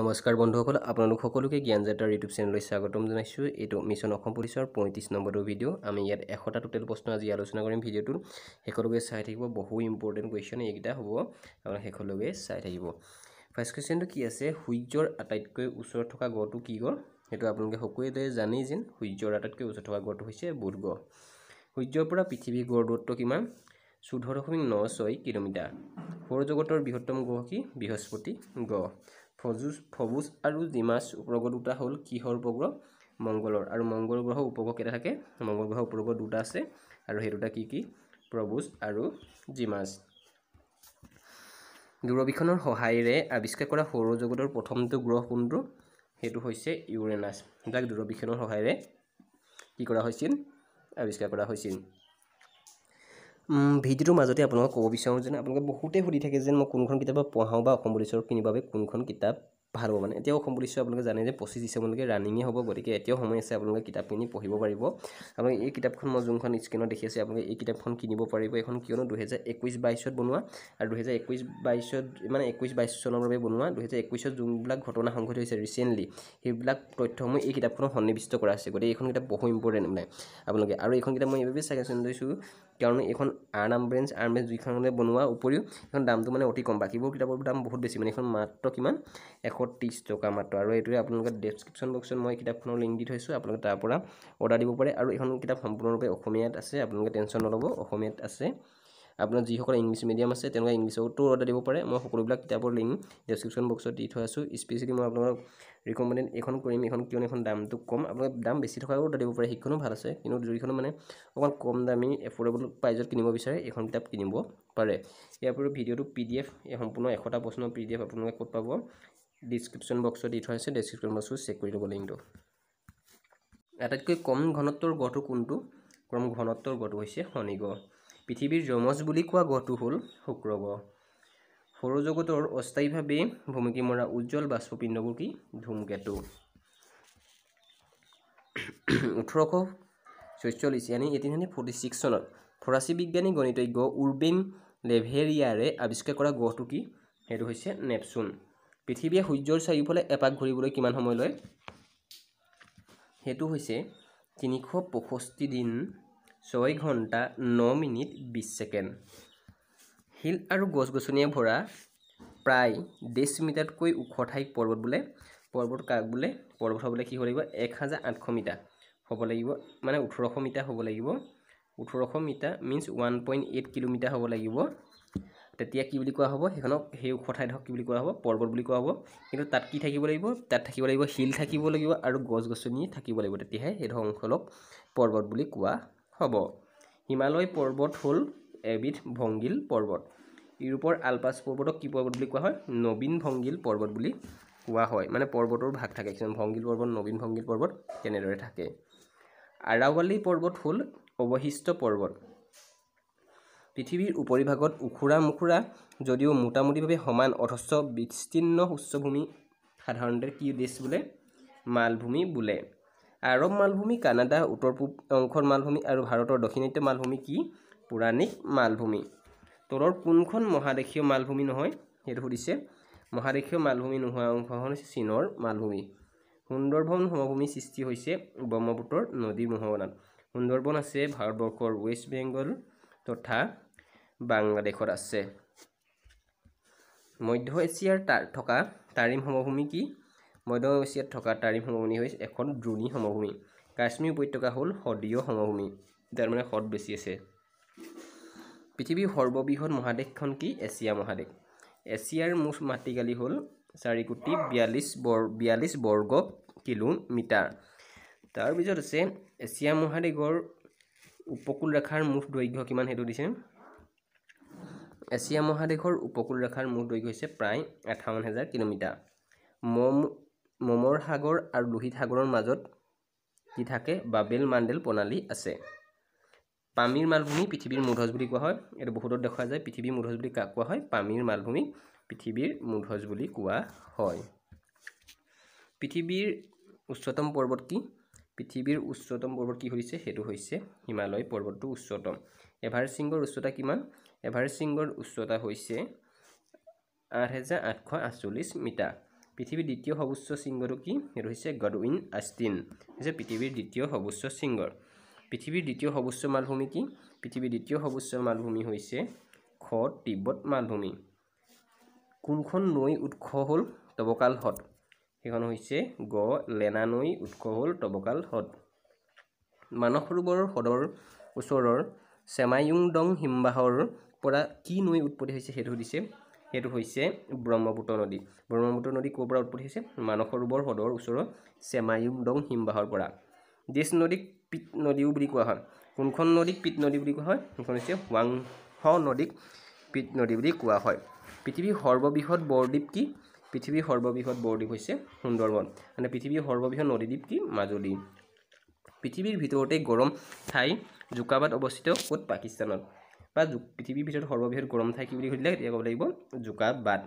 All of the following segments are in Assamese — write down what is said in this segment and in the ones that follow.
নমস্কাৰ বন্ধুসকল আপোনালোক সকলোকে জ্ঞানজাতাৰ ইউটিউব চেনেললৈ স্বাগতম জনাইছোঁ এইটো মিছন অসম পুলিচৰ পঁয়ত্ৰিছ নম্বৰটো ভিডিঅ' আমি ইয়াত এশটা টোটেল প্ৰশ্ন আজি আলোচনা কৰিম ভিডিঅ'টোত শেষলৈকে চাই থাকিব বহু ইম্পৰ্টেণ্ট কুৱেশ্যন এইকেইটা হ'ব আপোনাৰ শেষলৈকে চাই থাকিব ফাৰ্ষ্ট কুৱেশ্যনটো কি আছে সূৰ্যৰ আটাইতকৈ ওচৰত থকা গড়টো কি গড় সেইটো আপোনালোকে সকলোৱে জানেই যেন সূৰ্যৰ আটাইতকৈ ওচৰত থকা গঢ়টো হৈছে বুধ গঢ় সূৰ্যৰ পৰা পৃথিৱীৰ গড় দূৰত্ব কিমান চৈধ্য দশমিক ন ছয় কিলোমিটাৰ সৌৰজগতৰ বৃহত্তম গ্ৰহ কি বৃহস্পতি গ্ৰহ ফজুজ ফবুজ আৰু জিমাছ উপগ্ৰহ দুটা হ'ল কিহৰ উপগ্ৰহ মংগলৰ আৰু মংগল গ্ৰহ উপগ্ৰহ কেইটা থাকে মংগল গ্ৰহৰ উপগ্ৰহ দুটা আছে আৰু সেই দুটা কি কি প্ৰবুজ আৰু জিমাছ দূৰবীক্ষণৰ সহায়েৰে আৱিষ্কাৰ কৰা সৌৰজগতৰ প্ৰথমটো গ্ৰহ কোনটো সেইটো হৈছে ইউৰেনাছ যাক দূৰবীক্ষণৰ সহায়েৰে কি কৰা হৈছিল আৱিষ্কাৰ কৰা হৈছিল ভিডিঅ'টোৰ মাজতে আপোনালোকক ক'ব বিচাৰোঁ যেনে আপোনালোকে বহুতে সুধি থাকে যেন মই কোনখন কিতাপ পঢ়াওঁ বা অসম পুলিচৰ কিনিবৰ বাবে কোনখন কিতাপ ভাল হ'ব মানে এতিয়াও অসম পুলিচ আপোনালোকে জানে যে পঁচিছ ডিচেম্বৰলৈকে ৰানিঙে হ'ব গতিকে এতিয়াও সময় আছে আপোনালোকে কিতাপখিনি পঢ়িব পাৰিব আপোনালোকে এই কিতাপখন মই যোনখন স্ক্ৰীণত দেখি আছে আপোনালোকে এই কিতাপখন কিনিব পাৰিব এইখন কিয়নো দুহেজাৰ একৈছ বাইছত বনোৱা আৰু দুহেজাৰ একৈছ বাইছত মানে একৈছ বাইছ চনৰ বাবে বনোৱা দুহেজাৰ একৈছত যোনবিলাক ঘটনা সংঘটিত হৈছে ৰিচেণ্টলি সেইবিলাক তথ্যসমূহ এই কিতাপখনত সন্নিৱিষ্ট কৰা আছে গতিকে এইখন কিতাপ বহু ইম্পৰ্টেণ্ট মানে আপোনালোকে আৰু এইখন কিতাপ মই এইবাবে চাগে চাগেচন লৈছোঁ কাৰণ এইখন ব্ৰেঞ্চ আম্ব্ৰেঞ্চ আৰ্ম্ৰেঞ্চ দুইখনলৈ বনোৱাৰ উপৰিও এইখন দামটো মানে অতি কম বাকীবোৰ কিতাপৰ দাম বহুত বেছি মানে এইখন মাত্ৰ কিমান এশ ত্ৰিছ টকা মাত্ৰ আৰু এইটোৱে আপোনালোকে ডেছক্ৰিপশ্যন বক্সত মই কিতাপখনৰ লিংক দি থৈছোঁ আপোনালোকে তাৰ পৰা অৰ্ডাৰ দিব পাৰে আৰু এইখন কিতাপ সম্পূৰ্ণৰূপে অসমীয়াত আছে আপোনালোকে টেনশ্যন নল'ব অসমীয়াত আছে আপোনাৰ যিসকল ইংলিছ মিডিয়াম আছে তেওঁলোকে ইংলিছতো অৰ্ডাৰ দিব পাৰে মই সকলোবিলাক কিতাপৰ লিংক ডেছক্ৰিপশ্যন বক্সত দি থৈ আছোঁ স্পেচিয়েলি মই আপোনালোকক ৰিকমেণ্ডেড এইখন কৰিম এইখন কিয়নো এইখন দামটো কম আপোনালোকে দাম বেছি থকাও অৰ্ডাৰ দিব পাৰে সেইখনো ভাল আছে কিন্তু যিখন মানে অকণমান কম দামী এফৰ্ডেবল প্ৰাইজত কিনিব বিচাৰে এইখন কিতাপ কিনিব পাৰে ইয়াৰ উপৰিও ভিডিঅ'টো পি ডি এফ সম্পূৰ্ণ এশটা প্ৰশ্নৰ পি ডি এফ আপোনালোকে ক'ত পাব ডিছক্ৰিপশ্যন বক্সত দি থোৱা আছে ডিছক্ৰিপশ্যন বক্সটো চেক কৰি ল'ব লিংকটো আটাইতকৈ কম ঘনত্বৰ গঢ়টো কোনটো কম ঘনত্বৰ গঢ়টো হৈছে শনি গ্ৰহ পৃথিৱীৰ যমজ বুলি কোৱা গঢ়টো হ'ল শুক্ৰ গ্ৰহ সৌৰজগতৰ অস্থায়ীভাৱে ভুমুকি মৰা উজ্জ্বল বাষ্পপিণ্ডবোৰ কি ধুমকেতু ওঠৰশ ছয়চল্লিছ ইয়ানি এইটিন হাণ্ড্ৰেড ফৰ্টি ছিক্স চনত ফৰাচী বিজ্ঞানী গণিতজ্ঞ উৰ্বেন লেভেৰিয়াৰে আৱিষ্কাৰ কৰা গঢ়টো কি সেইটো হৈছে নেপচুন পৃথিৱীয়ে সূৰ্যৰ চাৰিওফালে এপাক ঘূৰিবলৈ কিমান সময় লয় সেইটো হৈছে তিনিশ পঁষষ্ঠি দিন ছয় ঘণ্টা ন মিনিট বিছ ছেকেণ্ড শিল আৰু গছ গছনিয়ে ভৰা প্ৰায় ডেৰশ মিটাৰতকৈ ওখ ঠাইক পৰ্বত বোলে পৰ্বত কাক বোলে পৰ্বত হ'বলৈ কি হ'ব লাগিব এক হাজাৰ আঠশ মিটাৰ হ'ব লাগিব মানে ওঠৰশ মিটাৰ হ'ব লাগিব ওঠৰশ metre means one point eight kilometre হ'ব লাগিব তেতিয়া কি বুলি কোৱা হ'ব সেইখনক সেই ওখ ঠাইত হওক কি বুলি কোৱা হ'ব পৰ্বত বুলি কোৱা হ'ব কিন্তু তাত কি থাকিব লাগিব তাত থাকিব লাগিব শিল থাকিব লাগিব আৰু গছ গছনি থাকিব লাগিব তেতিয়াহে সেই ধ্বংসলক পৰ্বত বুলি কোৱা হ'ব হিমালয় পৰ্বত হ'ল এবিধ ভংগিল পৰ্বত ইউৰোপৰ আলপাছ পৰ্বতক কি পৰ্বত বুলি কোৱা হয় নবীন ভংগিল পৰ্বত বুলি কোৱা হয় মানে পৰ্বতৰ ভাগ থাকে কিছুমান ভংগিল পৰ্বত নবীন ভংগিল পৰ্বত কেনেদৰে থাকে আৰাৱালী পৰ্বত হ'ল অৱশিষ্ট পৰ্বত পৃথিৱীৰ উপৰিভাগত উখোৰা মুখোৰা যদিও মোটামুটিভাৱে সমান অথচ বিস্তীৰ্ণ উচ্চভূমি সাধাৰণতে কি দেশ বোলে মালভূমি বোলে আৰৱ মালভূমি কানাডা উত্তৰ পূব অংশৰ মালভূমি আৰু ভাৰতৰ দক্ষিণাত্য মালভূমি কি পৌৰাণিক মালভূমি তলৰ কোনখন মহাদেশীয় মালভূমি নহয় সেইটো সুধিছে মহাদেশীয় মালভূমি নোহোৱা অংশখন হৈছে চীনৰ মালভূমি সুন্দৰবন সমভূমি সৃষ্টি হৈছে ব্ৰহ্মপুত্ৰৰ নদীৰ মহাৱনাত সুন্দৰবন আছে ভাৰতবৰ্ষৰ ৱেষ্ট বেংগল তথা বাংলাদেশত আছে মধ্য এছিয়াৰ তাৰ থকা তাৰিম সমভূমি কি মধ্য এছিয়াত থকা তাৰিম সমভূমি হৈছে এখন দ্ৰোণী সমভূমি কাশ্মীৰ উপত্যকা হ'ল সদীয় সমভূমি তাৰমানে সদ বেছি আছে পৃথিৱীৰ সৰ্ববৃহৎ মহাদেশখন কি এছিয়া মহাদেশ এছিয়াৰ মুঠ মাটিকালি হ'ল চাৰি কোটি বিয়াল্লিছ বৰ বিয়াল্লিছ বৰ্গ কিলোমিটাৰ তাৰপিছত আছে এছিয়া মহাদেশৰ উপকূল ৰেখাৰ মুঠ দৈৰ্ঘ্য কিমান সেইটো দিছে এছিয়া মহাদেশৰ উপকূল ৰেখাৰ মুঠ দৈৰ্ঘ্য হৈছে প্ৰায় আঠাৱন্ন হেজাৰ কিলোমিটাৰ মম মমৰ সাগৰ আৰু লোহিত সাগৰৰ মাজত যি থাকে বাবেল মাণ্ডেল প্ৰণালী আছে পামিৰ মালভূমি পৃথিৱীৰ মূধজ বুলি কোৱা হয় এইটো বহুতত দেখুৱা যায় পৃথিৱীৰ মূধজ বুলি কাক কোৱা হয় পামিৰ মালভূমি পৃথিৱীৰ মূধজ বুলি কোৱা হয় পৃথিৱীৰ উচ্চতম পৰ্বত কি পৃথিৱীৰ উচ্চতম পৰ্বত কি হৈছে সেইটো হৈছে হিমালয় পৰ্বতটো উচ্চতম এভাৰেষ্ট শৃংগৰ উচ্চতা কিমান এভাৰেষ্ট শৃংগৰ উচ্চতা হৈছে আঠ হেজাৰ আঠশ আঠচল্লিছ মিটাৰ পৃথিৱীৰ দ্বিতীয় সৰ্বোচ্চ শৃংগটো কি সেইটো হৈছে গডউইন আষ্টিন হৈছে পৃথিৱীৰ দ্বিতীয় সৰ্বোচ্চ শৃংগৰ পৃথিৱীৰ দ্বিতীয় সৰ্বোচ্চ মালভূমি কি পৃথিৱীৰ দ্বিতীয় সৰ্বোচ্চ মালভূমি হৈছে খ তিব্বত মালভূমি কোনখন নৈ উৎস হ'ল তবকাল হ্ৰদ সেইখন হৈছে গ লেনা নৈ উৎস হ'ল টবকাল হ্ৰদ মানস সৰোবৰ হ্ৰদৰ ওচৰৰ চেমায়ুংডং হিমবাহৰ পৰা কি নৈ উৎপত্তি হৈছে সেইটো সুধিছে সেইটো হৈছে ব্ৰহ্মপুত্ৰ নদী ব্ৰহ্মপুত্ৰ নদী ক'ৰ পৰা উৎপত্তি হৈছে মানস সৰোবৰ হ্ৰদৰ ওচৰৰ চেমায়ুংডং হিমবাহৰ পৰা দেশ নদীক পিত নদীও বুলি কোৱা হয় কোনখন নদীক পিত নদী বুলি কোৱা হয় সেইখন হৈছে ৱাংহ নদীক পিত নদী বুলি কোৱা হয় পৃথিৱীৰ সৰ্ববৃহৎ বৰদ্বীপ কি পৃথিৱীৰ সৰ্ববৃহৎ বৰদ্বীপ হৈছে সুন্দৰবন মানে পৃথিৱীৰ সৰ্ববৃহৎ নদীদ্বীপ কি মাজুলী পৃথিৱীৰ ভিতৰতে গৰম ঠাই জোকাবাদ অৱস্থিত ক'ত পাকিস্তানত বা পৃথিৱীৰ ভিতৰত সৰ্ববৃহৎ গৰম ঠাই কি বুলি সুধিলে এতিয়া ক'ব লাগিব জোকাবাদ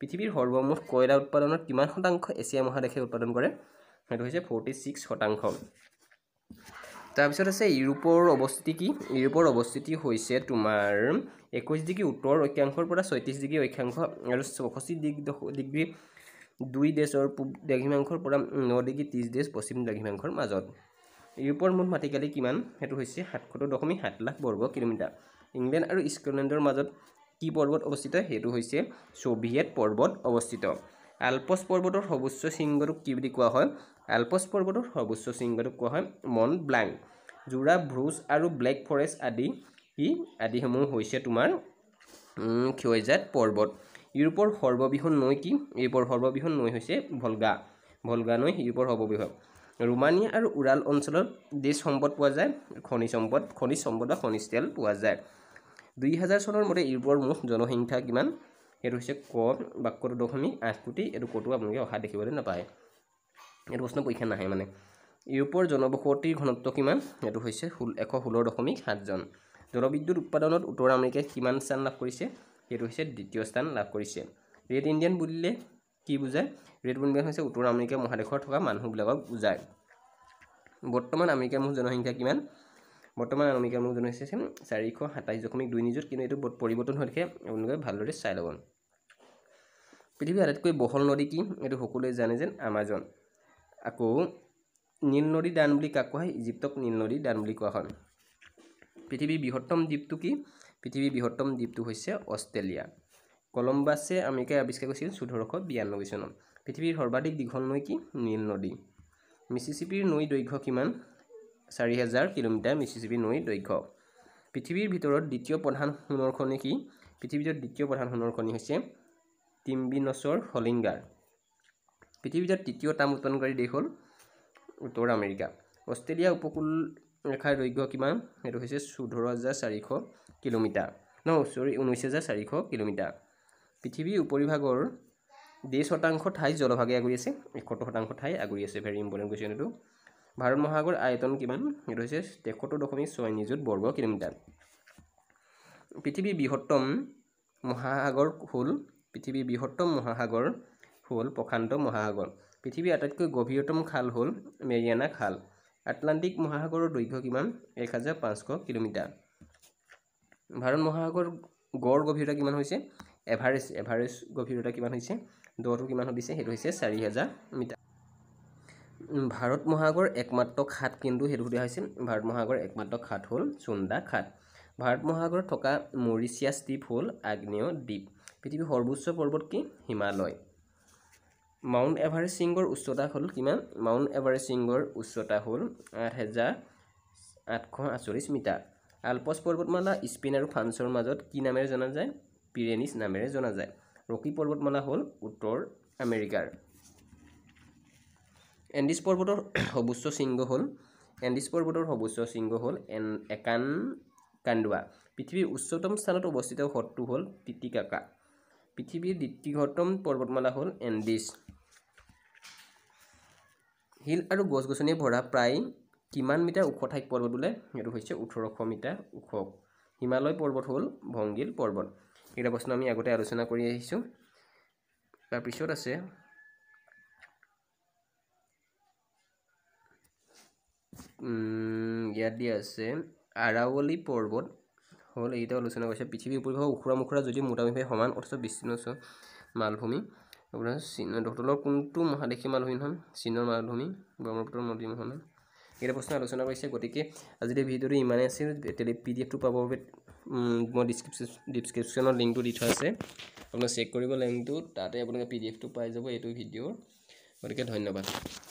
পৃথিৱীৰ সৰ্বমুঠ কয়লা উৎপাদনত কিমান শতাংশ এছিয়া মহাদেশে উৎপাদন কৰে সেইটো হৈছে ফৰ্টি ছিক্স শতাংশ তাৰপিছত আছে ইউৰোপৰ অৱস্থিতি কি ইউৰোপৰ অৱস্থিতি হৈছে তোমাৰ একৈছ ডিগ্ৰী উত্তৰ অক্ষাংশৰ পৰা ছয়ত্ৰিছ ডিগ্ৰী অক্ষাংশ আৰু চৌষষ্ঠি ডিগ্ৰী দুই দেশৰ পূব দাঘিমাংশৰ পৰা ন ডিগ্ৰী ত্ৰিছ দেশ পশ্চিম দাঘিমাংশৰ মাজত ইউৰোপৰ মুঠ মাটিকালি কিমান সেইটো হৈছে সাতসত্তৰ দশমিক সাত লাখ বৰ্গ কিলোমিটাৰ ইংলেণ্ড আৰু স্কটলেণ্ডৰ মাজত কি পৰ্বত অৱস্থিত সেইটো হৈছে ছোভিয়েট পৰ্বত অৱস্থিত আলপছ পৰ্বতৰ সৰ্বোচ্চ শৃংগটোক কি বুলি কোৱা হয় আলপছ পৰ্বতৰ সৰ্বোচ্চ শৃংগটোক কোৱা হয় মন ব্লাংক জোৰা ভ্ৰুজ আৰু ব্লেক ফৰেষ্ট আদি ই আদিসমূহ হৈছে তোমাৰ ক্ষয়জাত পৰ্বত ইউৰোপৰ সৰ্ববৃহৎ নৈ কি ইউৰোপৰ সৰ্ববৃহৎ নৈ হৈছে ভলগা ভলগা নৈ ইউৰোপৰ সৰ্ববৃহৎ ৰোমানিয়া আৰু উৰাল অঞ্চলত দেশ সম্পদ পোৱা যায় খনিজ সম্পদ খনিজ সম্পদ বা খনিজ তেল পোৱা যায় দুই হাজাৰ চনৰ মতে ইউৰোপৰ মুঠ জনসংখ্যা কিমান সেইটো হৈছে ক বাক্যটো দশমিক আঠ কোটি এইটো ক'তো আপোনালোকে অহা দেখিবলৈ নাপায় এইটো প্ৰশ্ন পৰীক্ষা নাহে মানে ইউৰোপৰ জনবসতিৰ ঘনত্ব কিমান এইটো হৈছে ষোল্ল এশ ষোল্ল দশমিক সাতজন জলবিদ্যুৎ উৎপাদনত উত্তৰ আমেৰিকাই কিমান স্থান লাভ কৰিছে সেইটো হৈছে দ্বিতীয় স্থান লাভ কৰিছে ৰেড ইণ্ডিয়ান বুলিলে কি বুজায় ৰেড ইণ্ডিয়ান হৈছে উত্তৰ আমেৰিকা মহাদেশৰ থকা মানুহবিলাকক বুজায় বৰ্তমান আমেৰিকাৰ মুঠ জনসংখ্যা কিমান বৰ্তমান আমেৰিকাৰ মোৰ জনসংখ্যা হৈছে চাৰিশ সাতাইছ দশমিক দুই নিযুত কিন্তু এইটো পৰিৱৰ্তন হৈ থাকে আপোনালোকে ভালদৰে চাই ল'ব পৃথিৱীৰ আটাইতকৈ বহল নদী কি এইটো সকলোৱে জানে যেন আমাজন আকৌ নীল নদী দান বুলি কাক কোৱা হয় ইজিপ্তক নীল নদী দান বুলি কোৱা হয় পৃথিৱীৰ বৃহত্তম দ্বীপটো কি পৃথিৱীৰ বৃহত্তম দ্বীপটো হৈছে অষ্ট্ৰেলিয়া কলম্বাছে আমেৰিকাই আৱিষ্কাৰ কৰিছিল চৈধ্যশ বিৰান্নব্বৈ চনত পৃথিৱীৰ সৰ্বাধিক দীঘল নৈ কি নীল নদী মিচিচিপিৰ নৈ দৈৰ্ঘ্য কিমান চাৰি হেজাৰ কিলোমিটাৰ মিচিচিপি নৈ দৈৰ্ঘ্য পৃথিৱীৰ ভিতৰত দ্বিতীয় প্ৰধান সোণৰ খনি কি পৃথিৱীৰ দ্বিতীয় প্ৰধান সোণৰ খনি হৈছে টিম্বিনছৰ হলিংগাৰ পৃথিৱীত তৃতীয় তাম উৎপাদনকাৰী দেশ হ'ল উত্তৰ আমেৰিকা অষ্ট্ৰেলিয়া উপকূল ৰেখাৰ দৈৰ্ঘ্য কিমান সেইটো হৈছে চৈধৰ হাজাৰ চাৰিশ কিলোমিটাৰ ন চৰি ঊনৈছ হাজাৰ চাৰিশ কিলোমিটাৰ পৃথিৱীৰ উপৰিভাগৰ দেৰ শতাংশ ঠাই জলভাগে আগুৰি আছে এসত্তৰ শতাংশ ঠাই আগুৰি আছে ভেৰি ইম্পৰ্টেণ্ট কুৱেশ্যন এইটো ভাৰত মহাসাগৰ আয়তন কিমান সেইটো হৈছে তেসত্তৰ দশমিক ছয় নিযুত বৰ্গ কিলোমিটাৰ পৃথিৱীৰ বৃহত্তম মহাসাগৰ হ'ল পৃথিৱীৰ বৃহত্তম মহাসাগৰ হ'ল প্ৰশান্ত মহাসাগৰ পৃথিৱীৰ আটাইতকৈ গভীৰতম খাল হ'ল মেৰিয়ানা খাল আটলাণ্টিক মহাসাগৰৰ দৈৰ্ঘ্য কিমান এক হাজাৰ পাঁচশ কিলোমিটাৰ ভাৰত মহাসাগৰ গড় গভীৰতা কিমান হৈছে এভাৰেজ এভাৰেজ গভীৰতা কিমান হৈছে দটো কিমান সুধিছে সেইটো হৈছে চাৰি হাজাৰ মিটাৰ ভাৰত মহাসাগৰ একমাত্ৰ খাট কিন্তু সেইটো সুধা হৈছে ভাৰত মহাসাগৰ একমাত্ৰ খাট হ'ল চুন্দা খাট ভাৰত মহাসাগৰত থকা মৰিচিয়াছ দ্বীপ হ'ল আগ্নেয় দ্বীপ পৃথিৱীৰ সৰ্বোচ্চ পৰ্বত কি হিমালয় মাউণ্ট এভাৰেষ্ট শৃংগৰ উচ্চতা হ'ল কিমান মাউণ্ট এভাৰেষ্ট শৃংগৰ উচ্চতা হ'ল আঠ হেজাৰ আঠশ আচল্লিছ মিটাৰ আলপছ পৰ্বতমালা স্পেইন আৰু ফ্ৰান্সৰ মাজত কি নামেৰে জনা যায় পিৰেনিছ নামেৰে জনা যায় ৰকী পৰ্বতমালা হ'ল উত্তৰ আমেৰিকাৰ এণ্ডিছ পৰ্বতৰ সৰ্বোচ্চ শৃংগ হ'ল এণ্ডিছ পৰ্বতৰ সৰ্বোচ্চ শৃংগ হ'ল এন একান কান্দুৱা পৃথিৱীৰ উচ্চতম স্থানত অৱস্থিত হ্ৰদটো হ'ল টিটিকাকা পৃথিৱীৰ দ্বিতীয়তম পৰ্বতমালা হ'ল এণ্ডিছ শিল আৰু গছ গছনিয়ে ভৰা প্ৰায় কিমান মিটাৰ ওখ ঠাইত পৰ্বত বোলে সেইটো হৈছে ওঠৰশ মিটাৰ ওখ হিমালয় পৰ্বত হ'ল ভংগীল পৰ্বত এইকেইটা প্ৰশ্ন আমি আগতে আলোচনা কৰি আহিছোঁ তাৰপিছত আছে ইয়াত দিয়া আছে আৰাৱলী পৰ্বত হ'ল এইটো আলোচনা কৰিছে পৃথিৱীৰ উপৰিভাগৰ উখোৰা মুখুৰা যদিও মোটামুটি সমান অথচ বিচ্ছিন্ন আছে মালভূমি চীন তলৰ কোনটো মহাদেশী মালভূমি নহয় চীনৰ মালভূমি ব্ৰহ্মপুত্ৰ নদী মহান এইটা প্ৰশ্ন আলোচনা কৰিছে গতিকে আজি ভিডিঅ'টো ইমানেই আছিল তেতিয়া পি ডি এফটো পাবৰ বাবে মই ডিছক্ৰিপশ্যন ডিছক্ৰিপশ্যনত লিংকটো দি থোৱা আছে আপোনাৰ চেক কৰিব লিংকটো তাতে আপোনালোকে পি ডি এফটো পাই যাব এইটো ভিডিঅ'ৰ গতিকে ধন্যবাদ